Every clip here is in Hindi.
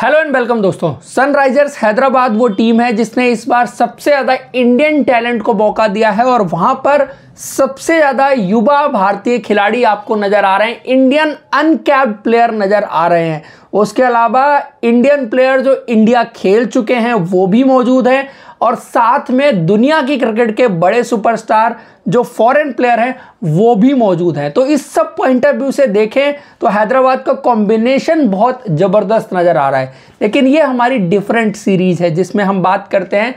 हेलो एंड वेलकम दोस्तों सनराइजर्स हैदराबाद वो टीम है जिसने इस बार सबसे ज़्यादा इंडियन टैलेंट को मौका दिया है और वहां पर सबसे ज़्यादा युवा भारतीय खिलाड़ी आपको नज़र आ रहे हैं इंडियन अनकैप्ड प्लेयर नज़र आ रहे हैं उसके अलावा इंडियन प्लेयर जो इंडिया खेल चुके हैं वो भी मौजूद हैं और साथ में दुनिया की क्रिकेट के बड़े सुपरस्टार जो फॉरेन प्लेयर हैं वो भी मौजूद हैं तो इस सब पॉइंट ऑफ व्यू से देखें तो हैदराबाद का कॉम्बिनेशन बहुत ज़बरदस्त नज़र आ रहा है लेकिन ये हमारी डिफरेंट सीरीज़ है जिसमें हम बात करते हैं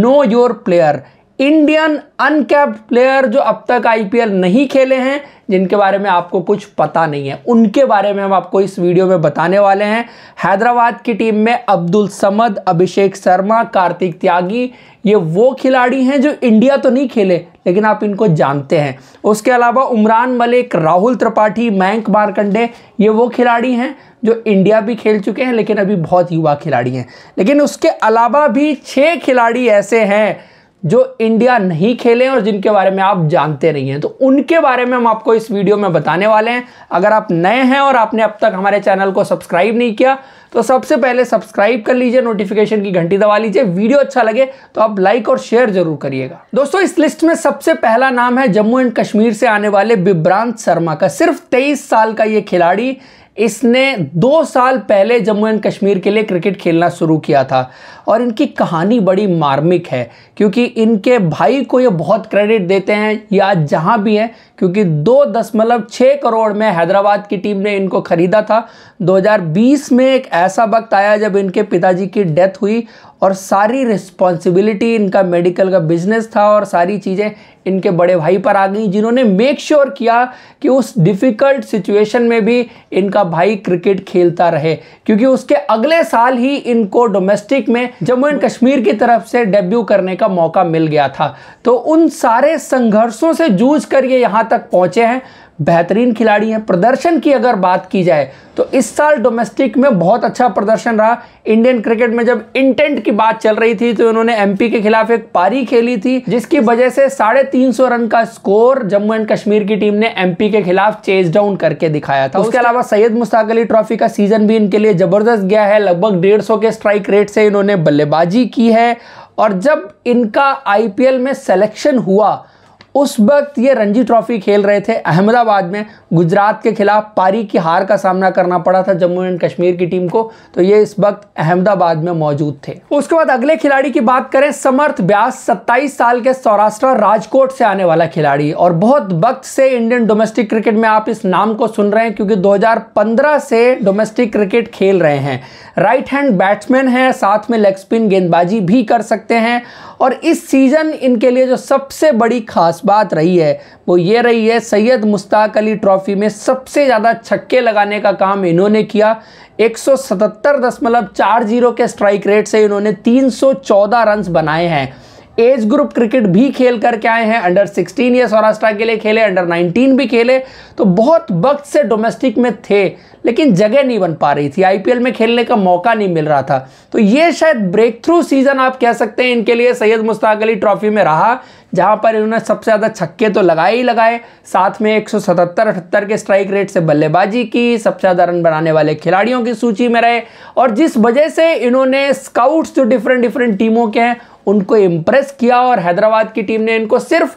know your player Indian uncapped player जो अब तक आईपीएल नहीं खेले हैं जिनके बारे में आपको कुछ पता नहीं है उनके बारे में हम आपको इस वीडियो में बताने वाले हैं हैदराबाद की टीम में अब्दुल समद अभिषेक शर्मा कार्तिक त्यागी ये वो खिलाड़ी हैं जो इंडिया तो नहीं खेले लेकिन आप इनको जानते हैं उसके अलावा उमरान मलिक राहुल त्रिपाठी मयंक मारकंडे ये वो खिलाड़ी हैं जो इंडिया भी खेल चुके हैं लेकिन अभी बहुत युवा खिलाड़ी हैं लेकिन उसके अलावा भी छः खिलाड़ी ऐसे हैं जो इंडिया नहीं खेले और जिनके बारे में आप जानते नहीं हैं तो उनके बारे में हम आपको इस वीडियो में बताने वाले हैं अगर आप नए हैं और आपने अब तक हमारे चैनल को सब्सक्राइब नहीं किया तो सबसे पहले सब्सक्राइब कर लीजिए नोटिफिकेशन की घंटी दबा लीजिए वीडियो अच्छा लगे तो आप लाइक और शेयर जरूर करिएगा दोस्तों इस लिस्ट में सबसे पहला नाम है जम्मू एंड कश्मीर से आने वाले बिब्रांत शर्मा का सिर्फ तेईस साल का ये खिलाड़ी इसने दो साल पहले जम्मू एंड कश्मीर के लिए क्रिकेट खेलना शुरू किया था और इनकी कहानी बड़ी मार्मिक है क्योंकि इनके भाई को ये बहुत क्रेडिट देते हैं ये आज जहाँ भी हैं क्योंकि दो दशमलव छः करोड़ में हैदराबाद की टीम ने इनको ख़रीदा था 2020 में एक ऐसा वक्त आया जब इनके पिताजी की डेथ हुई और सारी रिस्पॉन्सिबिलिटी इनका मेडिकल का बिजनेस था और सारी चीज़ें इनके बड़े भाई पर आ गई जिन्होंने मेक श्योर sure किया कि उस डिफ़िकल्ट सिचुएशन में भी इनका भाई क्रिकेट खेलता रहे क्योंकि उसके अगले साल ही इनको डोमेस्टिक में जम्मू एंड कश्मीर की तरफ से डेब्यू करने का मौका मिल गया था तो उन सारे संघर्षों से जूझ कर ये यहाँ तक पहुँचे हैं बेहतरीन खिलाड़ी हैं प्रदर्शन की अगर बात की जाए तो इस साल डोमेस्टिक में बहुत अच्छा प्रदर्शन रहा इंडियन क्रिकेट में जब इंटेंट की बात चल रही थी तो उन्होंने एमपी के खिलाफ एक पारी खेली थी जिसकी वजह से साढ़े तीन सौ रन का स्कोर जम्मू एंड कश्मीर की टीम ने एमपी के खिलाफ चेज डाउन करके दिखाया था उसके अलावा सैयद मुस्ताक अली ट्रॉफी का सीजन भी इनके लिए जबरदस्त गया है लगभग डेढ़ के स्ट्राइक रेट से इन्होंने बल्लेबाजी की है और जब इनका आईपीएल में सेलेक्शन हुआ उस वक्त ये रणजी ट्रॉफी खेल रहे थे अहमदाबाद में गुजरात के खिलाफ पारी की हार का सामना करना पड़ा था जम्मू एंड कश्मीर की टीम को तो ये इस वक्त अहमदाबाद में मौजूद थे उसके बाद अगले खिलाड़ी की बात करें समर्थ ब्यास 27 साल के सौराष्ट्र राजकोट से आने वाला खिलाड़ी और बहुत वक्त से इंडियन डोमेस्टिक क्रिकेट में आप इस नाम को सुन रहे हैं क्योंकि दो से डोमेस्टिक क्रिकेट खेल रहे हैं राइट हैंड बैट्समैन है साथ में लेग स्पिन गेंदबाजी भी कर सकते हैं और इस सीज़न इनके लिए जो सबसे बड़ी खास बात रही है वो ये रही है सैयद मुश्ताक अली ट्रॉफ़ी में सबसे ज़्यादा छक्के लगाने का काम इन्होंने किया 177.40 के स्ट्राइक रेट से इन्होंने 314 रन्स बनाए हैं एज ग्रुप क्रिकेट भी खेल करके आए हैं अंडर 16 ये सौराष्ट्र के लिए खेले अंडर 19 भी खेले तो बहुत वक्त से डोमेस्टिक में थे लेकिन जगह नहीं बन पा रही थी आईपीएल में खेलने का मौका नहीं मिल रहा था तो ये शायद ब्रेक थ्रू सीजन आप कह सकते हैं इनके लिए सैयद मुश्ताक अली ट्रॉफी में रहा जहां पर इन्होंने सबसे ज़्यादा छक्के तो लगाए ही लगाए साथ में 177 अठहत्तर के स्ट्राइक रेट से बल्लेबाजी की सबसे ज़्यादा रन बनाने वाले खिलाड़ियों की सूची में रहे और जिस वजह से इन्होंने स्काउट्स जो डिफरेंट डिफरेंट टीमों के हैं उनको इम्प्रेस किया और हैदराबाद की टीम ने इनको सिर्फ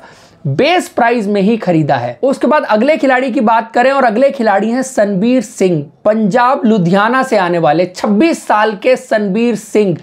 बेस प्राइस में ही खरीदा है उसके बाद अगले खिलाड़ी की बात करें और अगले खिलाड़ी हैं सनबीर सिंह पंजाब लुधियाना से आने वाले 26 साल के सनबीर सिंह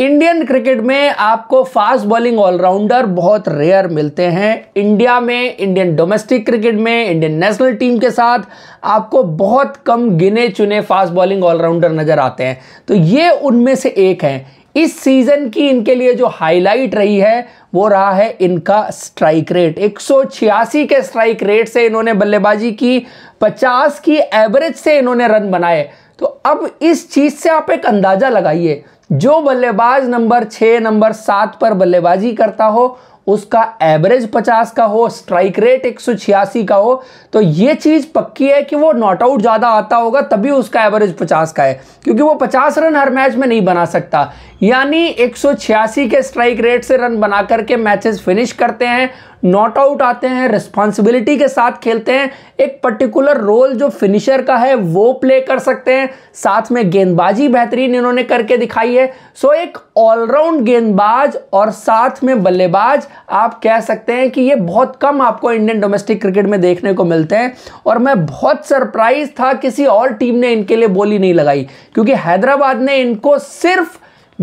इंडियन क्रिकेट में आपको फास्ट बॉलिंग ऑलराउंडर बहुत रेयर मिलते हैं इंडिया में इंडियन डोमेस्टिक क्रिकेट में इंडियन नेशनल टीम के साथ आपको बहुत कम गिने चुने फास्ट बॉलिंग ऑलराउंडर नज़र आते हैं तो ये उनमें से एक हैं इस सीजन की इनके लिए जो हाईलाइट रही है वो रहा है इनका स्ट्राइक रेट 186 के स्ट्राइक रेट से इन्होंने बल्लेबाजी की 50 की एवरेज से इन्होंने रन बनाए तो अब इस चीज़ से आप एक अंदाज़ा लगाइए जो बल्लेबाज नंबर छः नंबर सात पर बल्लेबाजी करता हो उसका एवरेज 50 का हो स्ट्राइक रेट एक का हो तो ये चीज़ पक्की है कि वो नॉट आउट ज़्यादा आता होगा तभी उसका एवरेज 50 का है क्योंकि वो 50 रन हर मैच में नहीं बना सकता यानी एक के स्ट्राइक रेट से रन बना करके मैचेस फिनिश करते हैं नॉट आउट आते हैं रिस्पॉन्सिबिलिटी के साथ खेलते हैं एक पर्टिकुलर रोल जो फिनिशर का है वो प्ले कर सकते हैं साथ में गेंदबाजी बेहतरीन इन्होंने करके दिखाई है सो एक ऑलराउंड गेंदबाज और साथ में बल्लेबाज आप कह सकते हैं कि ये बहुत कम आपको इंडियन डोमेस्टिक क्रिकेट में देखने को मिलते हैं और मैं बहुत सरप्राइज था किसी और टीम ने इनके लिए बोली नहीं लगाई क्योंकि हैदराबाद ने इनको सिर्फ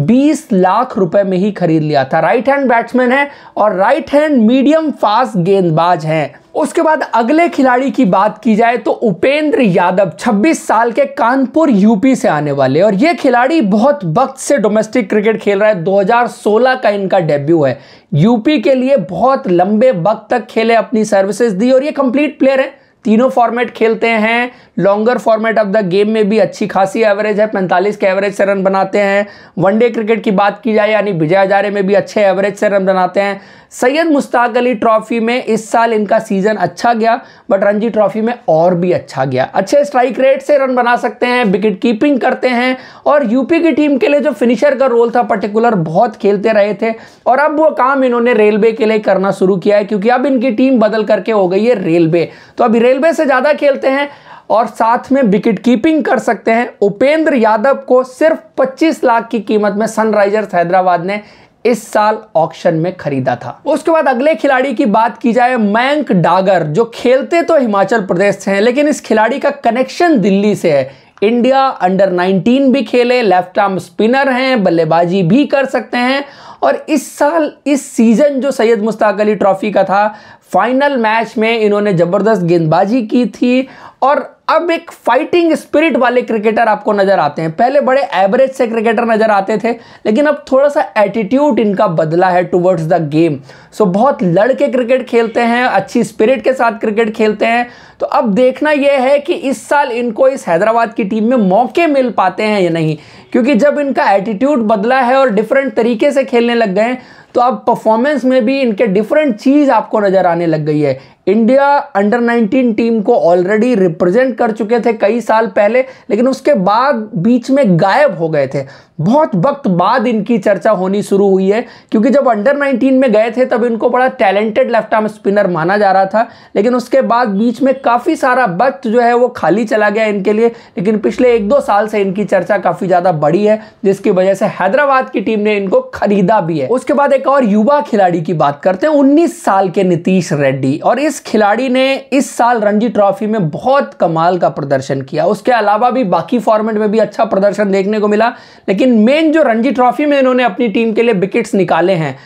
20 लाख रुपए में ही खरीद लिया था राइट हैंड बैट्समैन है और राइट हैंड मीडियम फास्ट गेंदबाज हैं उसके बाद अगले खिलाड़ी की बात की जाए तो उपेंद्र यादव 26 साल के कानपुर यूपी से आने वाले और ये खिलाड़ी बहुत वक्त से डोमेस्टिक क्रिकेट खेल रहा है 2016 का इनका डेब्यू है यूपी के लिए बहुत लंबे वक्त तक खेले अपनी सर्विसेज दी और ये कंप्लीट प्लेयर है तीनों फॉर्मेट खेलते हैं longer format of the game में भी अच्छी खासी एवरेज है 45 के एवरेज से रन बनाते हैं वनडे क्रिकेट की बात की जाए यानी विजय हजारे में भी अच्छे एवरेज से रन बनाते हैं सैयद मुश्ताक अली ट्रॉफी में इस साल इनका सीजन अच्छा गया बट रणजी ट्रॉफी में और भी अच्छा गया अच्छे स्ट्राइक रेट से रन बना सकते हैं विकेट कीपिंग करते हैं और यूपी की टीम के लिए जो फिनिशर का रोल था पर्टिकुलर बहुत खेलते रहे थे और अब वो काम इन्होंने रेलवे के लिए करना शुरू किया है क्योंकि अब इनकी टीम बदल करके हो गई है रेलवे तो अभी रेलवे से ज़्यादा खेलते हैं और साथ में विकेट कीपिंग कर सकते हैं उपेंद्र यादव को सिर्फ 25 लाख की कीमत में सनराइजर्स हैदराबाद ने इस साल ऑक्शन में खरीदा था उसके बाद अगले खिलाड़ी की बात की जाए मयंक डागर जो खेलते तो हिमाचल प्रदेश से हैं लेकिन इस खिलाड़ी का कनेक्शन दिल्ली से है इंडिया अंडर 19 भी खेले लेफ्ट आर्म स्पिनर हैं बल्लेबाजी भी कर सकते हैं और इस साल इस सीज़न जो सैयद मुश्ताक अली ट्रॉफ़ी का था फाइनल मैच में इन्होंने ज़बरदस्त गेंदबाजी की थी और अब एक फाइटिंग स्पिरिट वाले क्रिकेटर आपको नज़र आते हैं पहले बड़े एवरेज से क्रिकेटर नज़र आते थे लेकिन अब थोड़ा सा एटीट्यूड इनका बदला है टुवर्ड्स द गेम सो बहुत लड़के क्रिकेट खेलते हैं अच्छी स्पिरिट के साथ क्रिकेट खेलते हैं तो अब देखना यह है कि इस साल इनको इस हैदराबाद की टीम में मौके मिल पाते हैं या नहीं क्योंकि जब इनका एटीट्यूड बदला है और डिफरेंट तरीके से खेलने लग गए तो अब परफॉर्मेंस में भी इनके डिफरेंट चीज़ आपको नज़र आने लग गई है इंडिया अंडर 19 टीम को ऑलरेडी रिप्रेजेंट कर चुके थे कई साल पहले लेकिन उसके बाद बीच में गायब हो गए थे बहुत वक्त बाद इनकी चर्चा होनी शुरू हुई है क्योंकि जब अंडर 19 में गए थे तब इनको बड़ा टैलेंटेड लेफ्ट आर्म स्पिनर माना जा रहा था लेकिन उसके बाद बीच में काफ़ी सारा वक्त जो है वो खाली चला गया इनके लिए लेकिन पिछले एक दो साल से इनकी चर्चा काफ़ी ज़्यादा बड़ी है जिसकी वजह से हैदराबाद की टीम ने इनको खरीदा भी है उसके बाद एक और युवा खिलाड़ी की बात करते हैं उन्नीस साल के नीतीश रेड्डी और इस खिलाड़ी ने इस साल रणजी ट्रॉफी में बहुत कमाल का प्रदर्शन किया उसके अलावा भी बाकी फॉर्मेट में भी अच्छा प्रदर्शन देखने को मिला लेकिन मेन जो रणजी ट्रॉफी में इन्होंने अपनी टीम के लिए विकेट्स निकाले हैं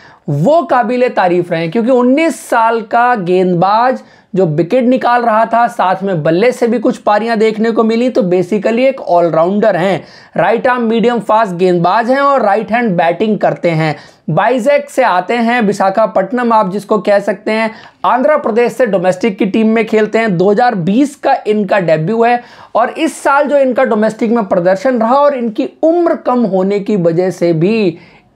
वो काबिल तारीफ रहे क्योंकि 19 साल का गेंदबाज जो विकेट निकाल रहा था साथ में बल्ले से भी कुछ पारियां देखने को मिली तो बेसिकली एक ऑलराउंडर हैं राइट आर्म मीडियम फास्ट गेंदबाज हैं और राइट हैंड बैटिंग करते हैं बाइजैक से आते हैं विशाखापट्टनम आप जिसको कह सकते हैं आंध्र प्रदेश से डोमेस्टिक की टीम में खेलते हैं 2020 का इनका डेब्यू है और इस साल जो इनका डोमेस्टिक में प्रदर्शन रहा और इनकी उम्र कम होने की वजह से भी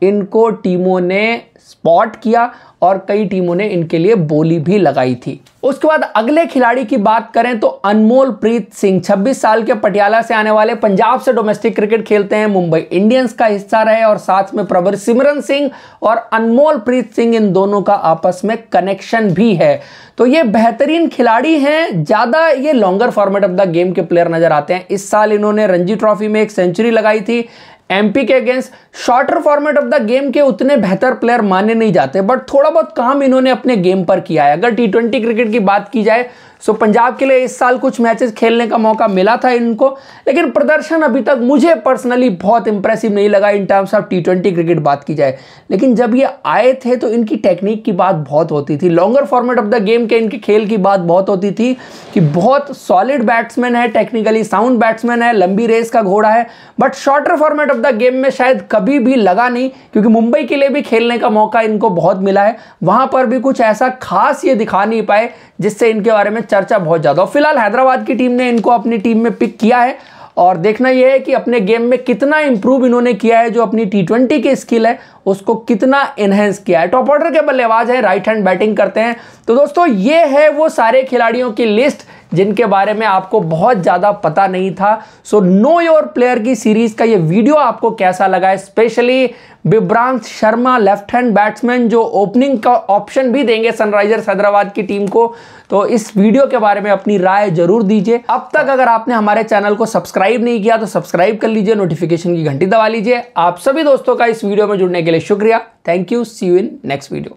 इनको टीमों ने स्पॉट किया और कई टीमों ने इनके लिए बोली भी लगाई थी उसके बाद अगले खिलाड़ी की बात करें तो अनमोल प्रीत सिंह 26 साल के पटियाला से आने वाले पंजाब से डोमेस्टिक क्रिकेट खेलते हैं मुंबई इंडियंस का हिस्सा रहे और साथ में प्रभर सिमरन सिंह और अनमोल प्रीत सिंह इन दोनों का आपस में कनेक्शन भी है तो ये बेहतरीन खिलाड़ी हैं ज़्यादा ये longer format of the game के प्लेयर नजर आते हैं इस साल इन्होंने रणजी ट्रॉफी में एक सेंचुरी लगाई थी एमपी के against shorter format of the game के उतने बेहतर प्लेयर माने नहीं जाते बट थोड़ा बहुत काम इन्होंने अपने गेम पर किया है अगर टी ट्वेंटी क्रिकेट की बात की जाए सो पंजाब के लिए इस साल कुछ मैचेस खेलने का मौका मिला था इनको लेकिन प्रदर्शन अभी तक मुझे पर्सनली बहुत इंप्रेसिव नहीं लगा in terms of T twenty cricket बात की जाए लेकिन जब ये आए थे तो इनकी टेक्निक की बात बहुत होती थी longer format of the game के इनके खेल की बात बहुत होती थी कि बहुत सॉलिड बैट्समैन है टेक्निकली साउंड बैट्समैन है लंबी रेस का घोड़ा है but shorter format of of the game में शायद कभी भी लगा नहीं क्योंकि मुंबई के लिए भी खेलने का मौका इनको बहुत मिला है वहां पर भी कुछ ऐसा खास ये दिखा नहीं पाए जिससे इनके बारे में चर्चा बहुत ज़्यादा हो फिलहाल हैदराबाद की टीम ने इनको अपनी टीम में पिक किया है और देखना यह है कि अपने गेम में कितना इंप्रूव इन्होंने किया है जो अपनी टी ट्वेंटी की स्किल है उसको कितना एनहेंस किया है टॉप ऑर्डर के बल्लेबाज है राइट हैंड बैटिंग करते हैं तो दोस्तों ये है वो सारे खिलाड़ियों की लिस्ट जिनके बारे में आपको बहुत ज़्यादा पता नहीं था सो नो योर प्लेयर की सीरीज का ये वीडियो आपको कैसा लगा है specially Bibrant Sharma left hand batsman जो ओपनिंग का ऑप्शन भी देंगे सनराइजर्स हैदराबाद की टीम को तो इस वीडियो के बारे में अपनी राय जरूर दीजिए अब तक अगर आपने हमारे चैनल को सब्सक्राइब नहीं किया तो सब्सक्राइब कर लीजिए नोटिफिकेशन की घंटी दबा लीजिए आप सभी दोस्तों का इस वीडियो में जुड़ने के लिए लिए शुक्रिया thank you see you in next video